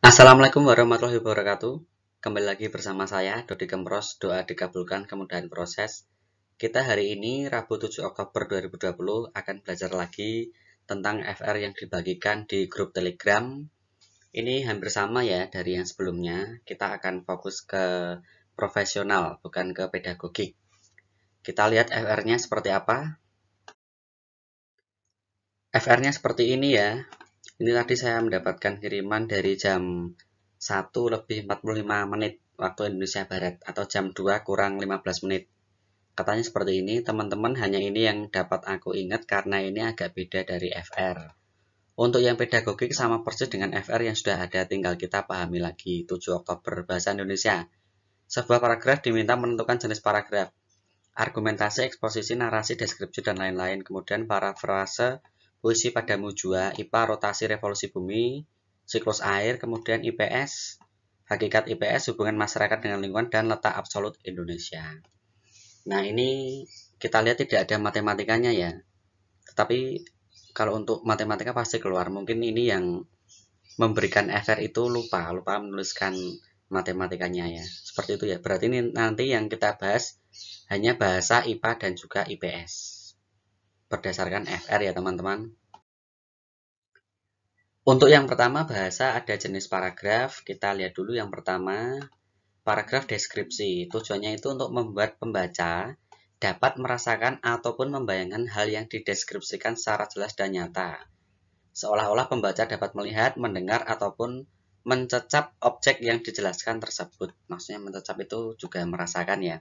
Assalamualaikum warahmatullahi wabarakatuh. Kembali lagi bersama saya Dodi Kempros, doa dikabulkan kemudahan proses. Kita hari ini Rabu 7 Oktober 2020 akan belajar lagi tentang FR yang dibagikan di grup Telegram. Ini hampir sama ya dari yang sebelumnya. Kita akan fokus ke profesional, bukan ke pedagogik. Kita lihat FR-nya seperti apa. FR-nya seperti ini ya ini tadi saya mendapatkan kiriman dari jam 1 lebih 45 menit waktu Indonesia Barat atau jam 2 kurang 15 menit. Katanya seperti ini, teman-teman hanya ini yang dapat aku ingat karena ini agak beda dari FR. Untuk yang pedagogik sama persis dengan FR yang sudah ada, tinggal kita pahami lagi 7 Oktober Bahasa Indonesia. Sebuah paragraf diminta menentukan jenis paragraf, argumentasi, eksposisi, narasi, deskripsi, dan lain-lain. Kemudian para frase. Puisi pada Jua, IPA Rotasi Revolusi Bumi, Siklus Air, kemudian IPS, Hakikat IPS, Hubungan Masyarakat dengan Lingkungan, dan Letak Absolut Indonesia. Nah ini kita lihat tidak ada matematikanya ya, tetapi kalau untuk matematika pasti keluar, mungkin ini yang memberikan efek itu lupa, lupa menuliskan matematikanya ya. Seperti itu ya. Berarti ini nanti yang kita bahas hanya bahasa IPA dan juga IPS berdasarkan FR ya teman-teman. Untuk yang pertama bahasa ada jenis paragraf, kita lihat dulu yang pertama paragraf deskripsi. Tujuannya itu untuk membuat pembaca dapat merasakan ataupun membayangkan hal yang dideskripsikan secara jelas dan nyata. Seolah-olah pembaca dapat melihat, mendengar, ataupun mencecap objek yang dijelaskan tersebut. Maksudnya mencecap itu juga merasakan ya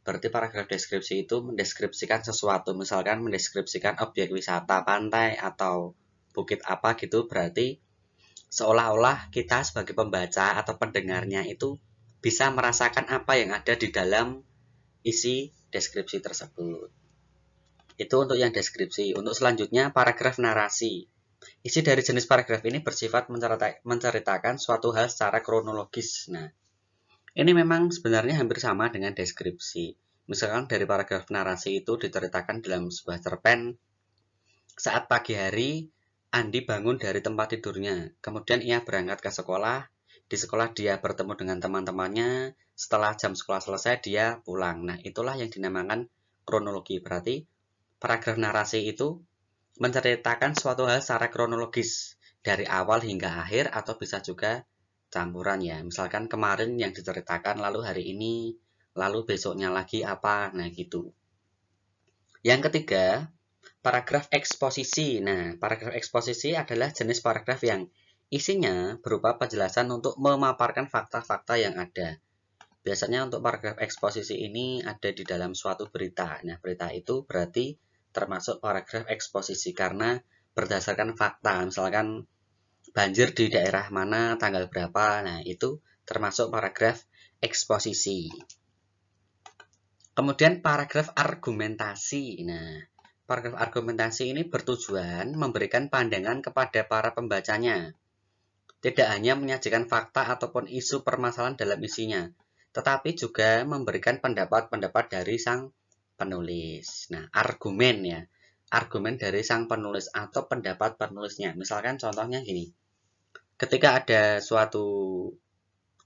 berarti paragraf deskripsi itu mendeskripsikan sesuatu misalkan mendeskripsikan objek wisata pantai atau bukit apa gitu berarti seolah-olah kita sebagai pembaca atau pendengarnya itu bisa merasakan apa yang ada di dalam isi deskripsi tersebut itu untuk yang deskripsi untuk selanjutnya paragraf narasi isi dari jenis paragraf ini bersifat menceritakan suatu hal secara kronologis nah ini memang sebenarnya hampir sama dengan deskripsi. Misalkan dari paragraf narasi itu diceritakan dalam sebuah cerpen. Saat pagi hari, Andi bangun dari tempat tidurnya. Kemudian ia berangkat ke sekolah. Di sekolah dia bertemu dengan teman-temannya. Setelah jam sekolah selesai, dia pulang. Nah, itulah yang dinamakan kronologi. Berarti paragraf narasi itu menceritakan suatu hal secara kronologis dari awal hingga akhir atau bisa juga campuran ya. Misalkan kemarin yang diceritakan, lalu hari ini, lalu besoknya lagi apa, nah gitu. Yang ketiga, paragraf eksposisi. Nah, paragraf eksposisi adalah jenis paragraf yang isinya berupa penjelasan untuk memaparkan fakta-fakta yang ada. Biasanya untuk paragraf eksposisi ini ada di dalam suatu berita. Nah, berita itu berarti termasuk paragraf eksposisi karena berdasarkan fakta. Misalkan banjir di daerah mana, tanggal berapa. Nah, itu termasuk paragraf eksposisi. Kemudian paragraf argumentasi. Nah, paragraf argumentasi ini bertujuan memberikan pandangan kepada para pembacanya. Tidak hanya menyajikan fakta ataupun isu permasalahan dalam isinya, tetapi juga memberikan pendapat-pendapat dari sang penulis. Nah, argumen ya. Argumen dari sang penulis atau pendapat penulisnya. Misalkan contohnya gini ketika ada suatu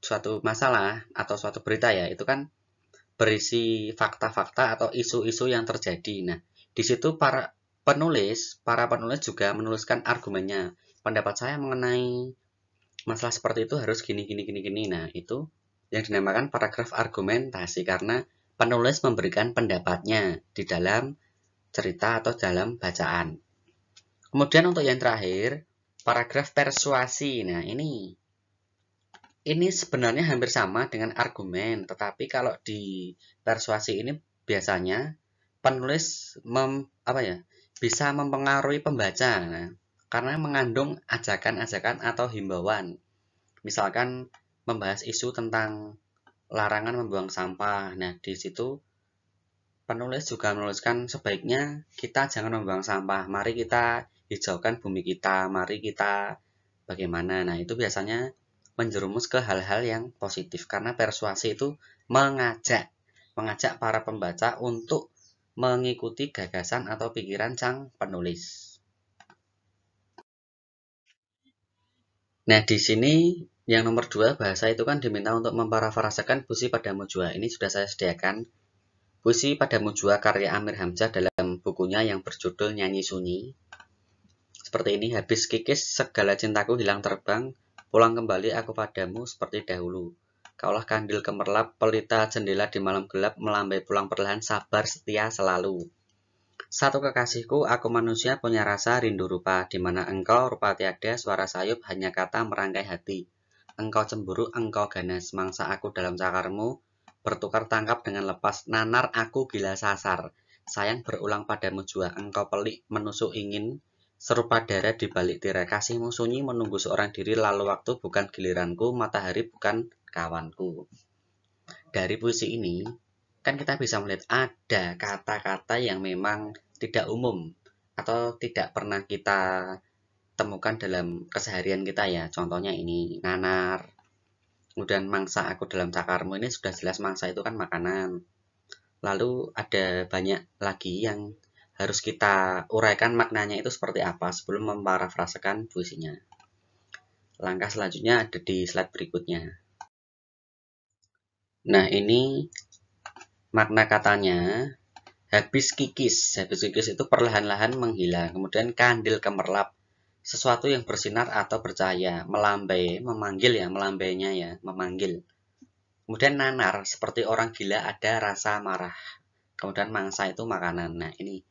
suatu masalah atau suatu berita ya itu kan berisi fakta-fakta atau isu-isu yang terjadi. Nah, di situ para penulis, para penulis juga menuliskan argumennya. Pendapat saya mengenai masalah seperti itu harus gini gini gini gini. Nah, itu yang dinamakan paragraf argumentasi karena penulis memberikan pendapatnya di dalam cerita atau dalam bacaan. Kemudian untuk yang terakhir, paragraf persuasi. Nah, ini ini sebenarnya hampir sama dengan argumen, tetapi kalau di persuasi ini biasanya penulis mem, apa ya? bisa mempengaruhi pembaca. Nah, karena mengandung ajakan-ajakan atau himbauan. Misalkan membahas isu tentang larangan membuang sampah. Nah, di situ penulis juga menuliskan sebaiknya kita jangan membuang sampah. Mari kita hijaukan bumi kita, mari kita bagaimana. Nah, itu biasanya menjerumus ke hal-hal yang positif karena persuasi itu mengajak, mengajak para pembaca untuk mengikuti gagasan atau pikiran sang penulis. Nah, di sini yang nomor dua, bahasa itu kan diminta untuk memparafrasakan puisi pada mujua. Ini sudah saya sediakan. Puisi pada mujua karya Amir Hamzah dalam bukunya yang berjudul Nyanyi Sunyi seperti ini, habis kikis segala cintaku hilang terbang, pulang kembali aku padamu seperti dahulu. Kaulah kandil kemerlap, pelita jendela di malam gelap, melambai pulang perlahan, sabar setia selalu. Satu kekasihku, aku manusia punya rasa rindu rupa, di mana engkau rupa tiada, suara sayup hanya kata merangkai hati. Engkau cemburu, engkau ganas, mangsa aku dalam cakarmu, bertukar tangkap dengan lepas, nanar aku gila sasar. Sayang berulang padamu jua, engkau pelik, menusuk ingin, Serupa deret di balik tirai kasihmu sunyi menunggu seorang diri lalu waktu bukan giliranku, matahari bukan kawanku. Dari puisi ini, kan kita bisa melihat ada kata-kata yang memang tidak umum atau tidak pernah kita temukan dalam keseharian kita ya. Contohnya ini nanar. Kemudian mangsa aku dalam cakarmu ini sudah jelas mangsa itu kan makanan. Lalu ada banyak lagi yang harus kita uraikan maknanya itu seperti apa sebelum memparafrasekan puisinya. Langkah selanjutnya ada di slide berikutnya. Nah, ini makna katanya habis kikis. Habis kikis itu perlahan-lahan menghilang. Kemudian kandil kemerlap, sesuatu yang bersinar atau bercahaya, melambai, memanggil ya, melambainya ya, memanggil. Kemudian nanar, seperti orang gila ada rasa marah. Kemudian mangsa itu makanan. Nah, ini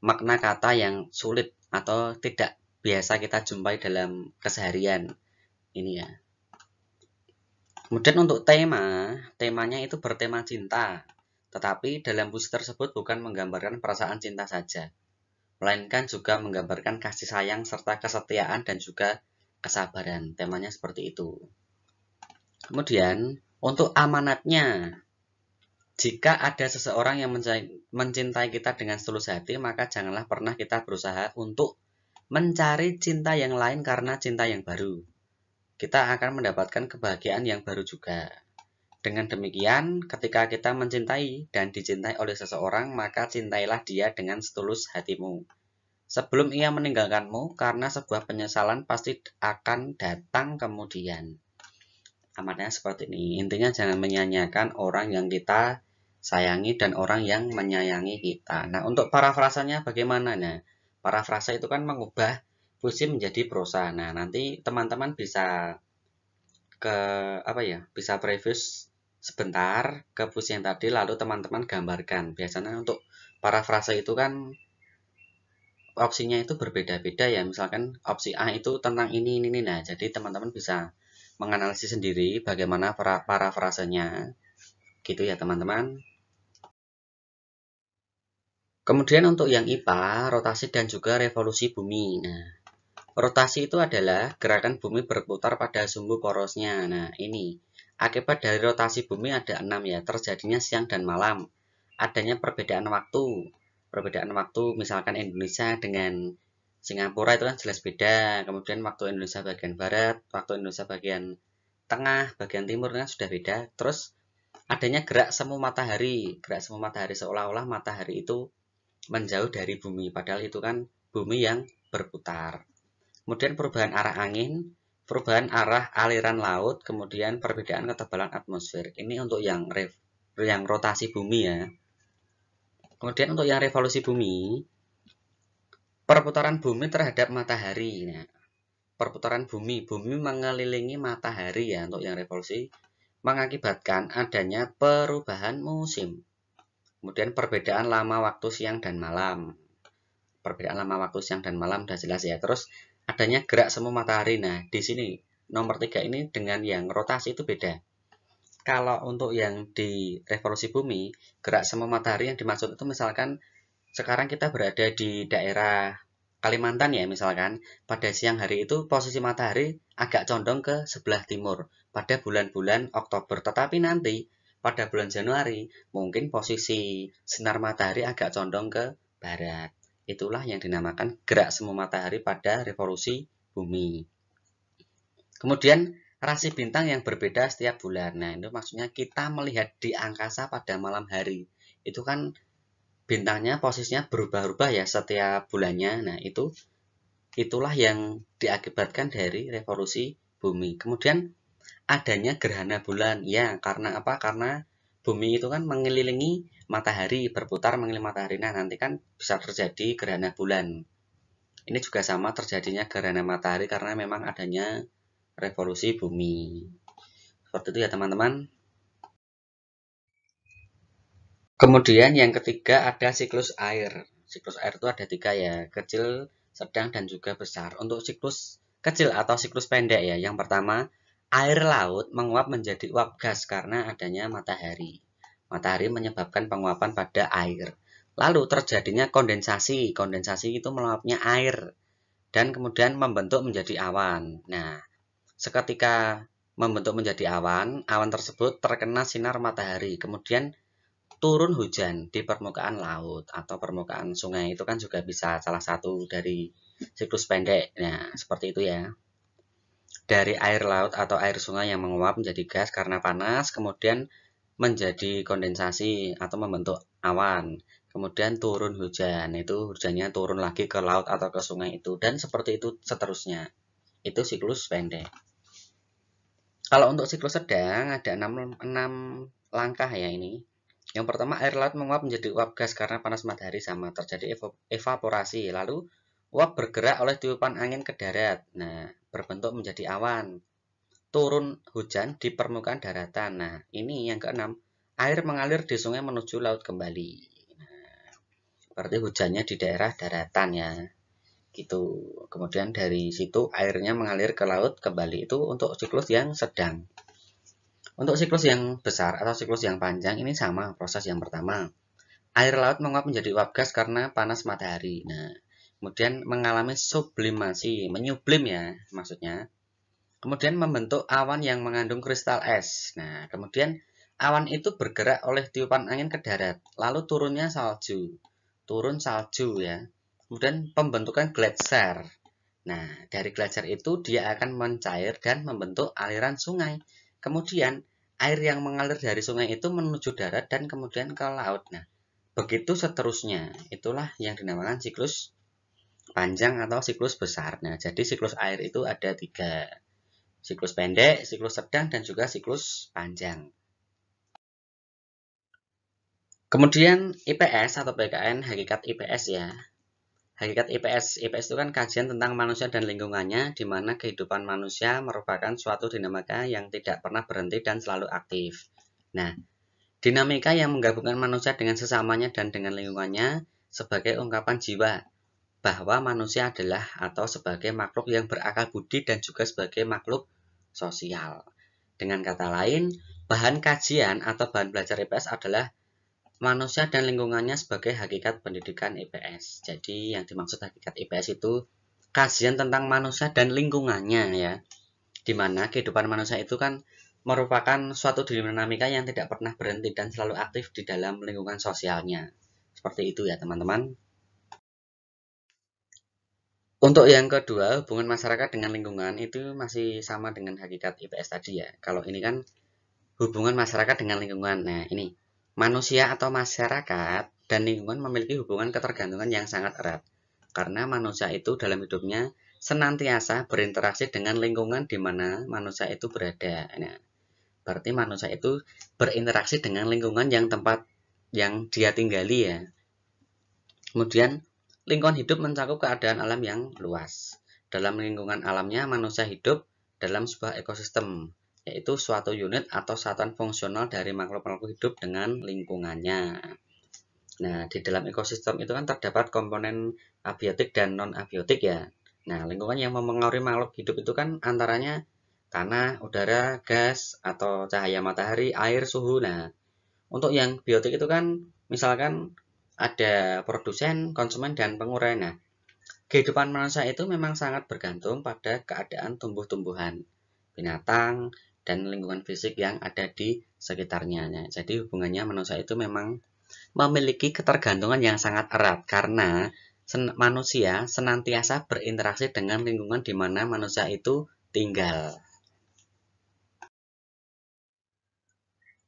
makna kata yang sulit atau tidak biasa kita jumpai dalam keseharian ini ya. Kemudian untuk tema, temanya itu bertema cinta. Tetapi dalam puisi tersebut bukan menggambarkan perasaan cinta saja, melainkan juga menggambarkan kasih sayang serta kesetiaan dan juga kesabaran. Temanya seperti itu. Kemudian untuk amanatnya, jika ada seseorang yang mencintai kita dengan setulus hati, maka janganlah pernah kita berusaha untuk mencari cinta yang lain karena cinta yang baru. Kita akan mendapatkan kebahagiaan yang baru juga. Dengan demikian, ketika kita mencintai dan dicintai oleh seseorang, maka cintailah dia dengan setulus hatimu. Sebelum ia meninggalkanmu, karena sebuah penyesalan pasti akan datang kemudian. Amatnya seperti ini. Intinya jangan menyanyiakan orang yang kita sayangi dan orang yang menyayangi kita. Nah, untuk parafrasanya bagaimana? Nah, parafrasa itu kan mengubah puisi menjadi prosa. Nah, nanti teman-teman bisa ke apa ya? Bisa previous sebentar ke puisi yang tadi lalu teman-teman gambarkan. Biasanya untuk parafrasa itu kan opsinya itu berbeda-beda ya. Misalkan opsi A itu tentang ini ini ini. Nah, jadi teman-teman bisa menganalisis sendiri bagaimana para parafrasanya. Gitu ya, teman-teman. Kemudian untuk yang IPA, rotasi dan juga revolusi bumi. Nah, rotasi itu adalah gerakan bumi berputar pada sumbu porosnya. Nah, ini. Akibat dari rotasi bumi ada enam ya, terjadinya siang dan malam. Adanya perbedaan waktu. Perbedaan waktu misalkan Indonesia dengan Singapura itu kan jelas beda. Kemudian waktu Indonesia bagian barat, waktu Indonesia bagian tengah, bagian timur kan sudah beda. Terus adanya gerak semu matahari. Gerak semu matahari seolah-olah matahari itu menjauh dari bumi padahal itu kan bumi yang berputar kemudian perubahan arah angin perubahan arah aliran laut kemudian perbedaan ketebalan atmosfer ini untuk yang yang rotasi bumi ya kemudian untuk yang revolusi bumi perputaran bumi terhadap matahari Ya. perputaran bumi bumi mengelilingi matahari ya untuk yang revolusi mengakibatkan adanya perubahan musim Kemudian perbedaan lama waktu siang dan malam. Perbedaan lama waktu siang dan malam sudah jelas ya. Terus adanya gerak semu matahari. Nah, di sini nomor 3 ini dengan yang rotasi itu beda. Kalau untuk yang di revolusi bumi, gerak semu matahari yang dimaksud itu misalkan sekarang kita berada di daerah Kalimantan ya misalkan, pada siang hari itu posisi matahari agak condong ke sebelah timur pada bulan-bulan Oktober. Tetapi nanti pada bulan Januari mungkin posisi sinar matahari agak condong ke barat. Itulah yang dinamakan gerak semu matahari pada revolusi bumi. Kemudian rasi bintang yang berbeda setiap bulan. Nah, itu maksudnya kita melihat di angkasa pada malam hari. Itu kan bintangnya posisinya berubah-ubah ya setiap bulannya. Nah, itu itulah yang diakibatkan dari revolusi bumi. Kemudian adanya gerhana bulan. Ya, karena apa? Karena bumi itu kan mengelilingi matahari, berputar mengelilingi matahari. Nah, nanti kan bisa terjadi gerhana bulan. Ini juga sama terjadinya gerhana matahari karena memang adanya revolusi bumi. Seperti itu ya teman-teman. Kemudian yang ketiga ada siklus air. Siklus air itu ada tiga ya, kecil, sedang, dan juga besar. Untuk siklus kecil atau siklus pendek ya, yang pertama Air laut menguap menjadi uap gas karena adanya matahari. Matahari menyebabkan penguapan pada air. Lalu terjadinya kondensasi. Kondensasi itu meluapnya air dan kemudian membentuk menjadi awan. Nah, seketika membentuk menjadi awan, awan tersebut terkena sinar matahari. Kemudian turun hujan di permukaan laut atau permukaan sungai itu kan juga bisa salah satu dari siklus pendek. Nah, seperti itu ya dari air laut atau air sungai yang menguap menjadi gas karena panas, kemudian menjadi kondensasi atau membentuk awan. Kemudian turun hujan, itu hujannya turun lagi ke laut atau ke sungai itu dan seperti itu seterusnya. Itu siklus pendek. Kalau untuk siklus sedang ada 6, 6 langkah ya ini. Yang pertama air laut menguap menjadi uap gas karena panas matahari sama terjadi evaporasi. Lalu uap bergerak oleh tiupan angin ke darat. Nah, berbentuk menjadi awan. Turun hujan di permukaan daratan. Nah, ini yang keenam, air mengalir di sungai menuju laut kembali. Nah, berarti hujannya di daerah daratan ya. Gitu. Kemudian dari situ airnya mengalir ke laut kembali itu untuk siklus yang sedang. Untuk siklus yang besar atau siklus yang panjang ini sama proses yang pertama. Air laut menguap menjadi uap gas karena panas matahari. Nah, kemudian mengalami sublimasi, menyublim ya maksudnya. Kemudian membentuk awan yang mengandung kristal es. Nah, kemudian awan itu bergerak oleh tiupan angin ke darat, lalu turunnya salju. Turun salju ya. Kemudian pembentukan gletser. Nah, dari gletser itu dia akan mencair dan membentuk aliran sungai. Kemudian air yang mengalir dari sungai itu menuju darat dan kemudian ke laut. Nah, begitu seterusnya. Itulah yang dinamakan siklus panjang atau siklus besar. Nah, jadi siklus air itu ada tiga. Siklus pendek, siklus sedang, dan juga siklus panjang. Kemudian IPS atau PKN, hakikat IPS ya. Hakikat IPS, IPS itu kan kajian tentang manusia dan lingkungannya, di mana kehidupan manusia merupakan suatu dinamika yang tidak pernah berhenti dan selalu aktif. Nah, dinamika yang menggabungkan manusia dengan sesamanya dan dengan lingkungannya sebagai ungkapan jiwa bahwa manusia adalah atau sebagai makhluk yang berakal budi dan juga sebagai makhluk sosial. Dengan kata lain, bahan kajian atau bahan belajar IPS adalah manusia dan lingkungannya sebagai hakikat pendidikan IPS. Jadi yang dimaksud hakikat IPS itu kajian tentang manusia dan lingkungannya ya. Dimana kehidupan manusia itu kan merupakan suatu dinamika yang tidak pernah berhenti dan selalu aktif di dalam lingkungan sosialnya. Seperti itu ya teman-teman. Untuk yang kedua, hubungan masyarakat dengan lingkungan itu masih sama dengan hakikat IPS tadi ya. Kalau ini kan hubungan masyarakat dengan lingkungan. Nah, ini manusia atau masyarakat dan lingkungan memiliki hubungan ketergantungan yang sangat erat. Karena manusia itu dalam hidupnya senantiasa berinteraksi dengan lingkungan di mana manusia itu berada. Nah, berarti manusia itu berinteraksi dengan lingkungan yang tempat yang dia tinggali ya. Kemudian Lingkungan hidup mencakup keadaan alam yang luas. Dalam lingkungan alamnya, manusia hidup dalam sebuah ekosistem, yaitu suatu unit atau satuan fungsional dari makhluk-makhluk hidup dengan lingkungannya. Nah, di dalam ekosistem itu kan terdapat komponen abiotik dan non-abiotik ya. Nah, lingkungan yang mempengaruhi makhluk hidup itu kan antaranya tanah, udara, gas, atau cahaya matahari, air, suhu. Nah, untuk yang biotik itu kan misalkan ada produsen, konsumen, dan pengurai. Nah, kehidupan manusia itu memang sangat bergantung pada keadaan tumbuh-tumbuhan, binatang, dan lingkungan fisik yang ada di sekitarnya. Nah, jadi hubungannya manusia itu memang memiliki ketergantungan yang sangat erat karena sen manusia senantiasa berinteraksi dengan lingkungan di mana manusia itu tinggal.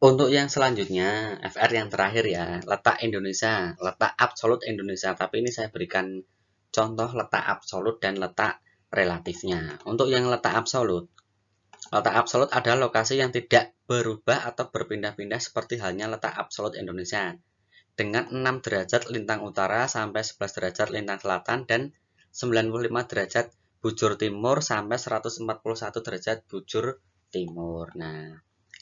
Untuk yang selanjutnya, FR yang terakhir ya, letak Indonesia, letak absolut Indonesia. Tapi ini saya berikan contoh letak absolut dan letak relatifnya. Untuk yang letak absolut, letak absolut adalah lokasi yang tidak berubah atau berpindah-pindah seperti halnya letak absolut Indonesia. Dengan 6 derajat lintang utara sampai 11 derajat lintang selatan dan 95 derajat bujur timur sampai 141 derajat bujur timur. Nah,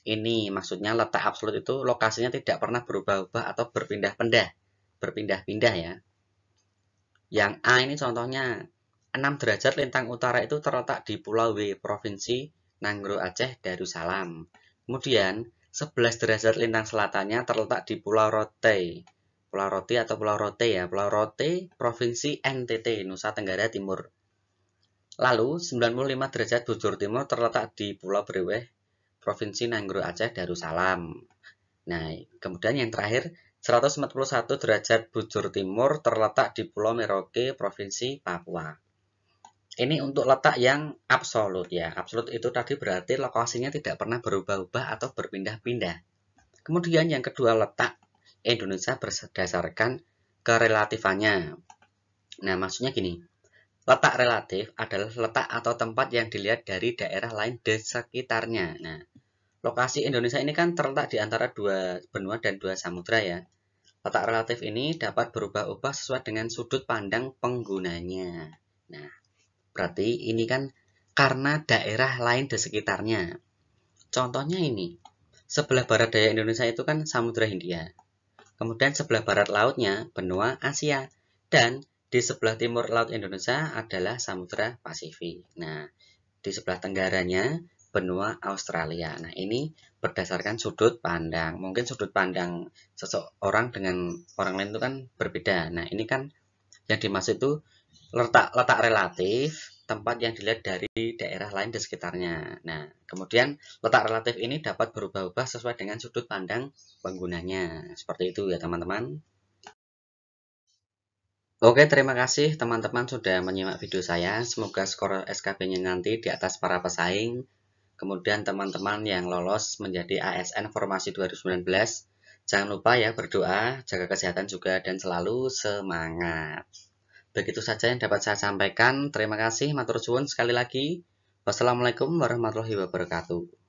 ini maksudnya letak absolut itu lokasinya tidak pernah berubah-ubah atau berpindah-pindah berpindah-pindah ya yang A ini contohnya 6 derajat lintang utara itu terletak di Pulau W Provinsi Nanggro Aceh Darussalam kemudian 11 derajat lintang selatannya terletak di Pulau Rote Pulau Rote atau Pulau Rote ya Pulau Rote Provinsi NTT Nusa Tenggara Timur Lalu, 95 derajat bujur timur terletak di Pulau Breweh, Provinsi Nanggro Aceh Darussalam. Nah, kemudian yang terakhir 141 derajat bujur timur terletak di Pulau Merauke, Provinsi Papua. Ini untuk letak yang absolut ya. Absolut itu tadi berarti lokasinya tidak pernah berubah-ubah atau berpindah-pindah. Kemudian yang kedua letak Indonesia berdasarkan kerelatifannya. Nah, maksudnya gini. Letak relatif adalah letak atau tempat yang dilihat dari daerah lain di sekitarnya. Nah, lokasi Indonesia ini kan terletak di antara dua benua dan dua samudra ya. Letak relatif ini dapat berubah-ubah sesuai dengan sudut pandang penggunanya. Nah, berarti ini kan karena daerah lain di sekitarnya. Contohnya ini, sebelah barat daya Indonesia itu kan Samudra Hindia. Kemudian sebelah barat lautnya benua Asia dan di sebelah timur laut Indonesia adalah Samudra Pasifik. Nah, di sebelah tenggaranya benua Australia. Nah, ini berdasarkan sudut pandang. Mungkin sudut pandang seseorang dengan orang lain itu kan berbeda. Nah, ini kan yang dimaksud itu letak letak relatif tempat yang dilihat dari daerah lain di sekitarnya. Nah, kemudian letak relatif ini dapat berubah-ubah sesuai dengan sudut pandang penggunanya. Seperti itu ya, teman-teman. Oke, terima kasih teman-teman sudah menyimak video saya. Semoga skor SKB-nya nanti di atas para pesaing. Kemudian teman-teman yang lolos menjadi ASN Formasi 2019, jangan lupa ya berdoa, jaga kesehatan juga, dan selalu semangat. Begitu saja yang dapat saya sampaikan. Terima kasih, matur suwun sekali lagi. Wassalamualaikum warahmatullahi wabarakatuh.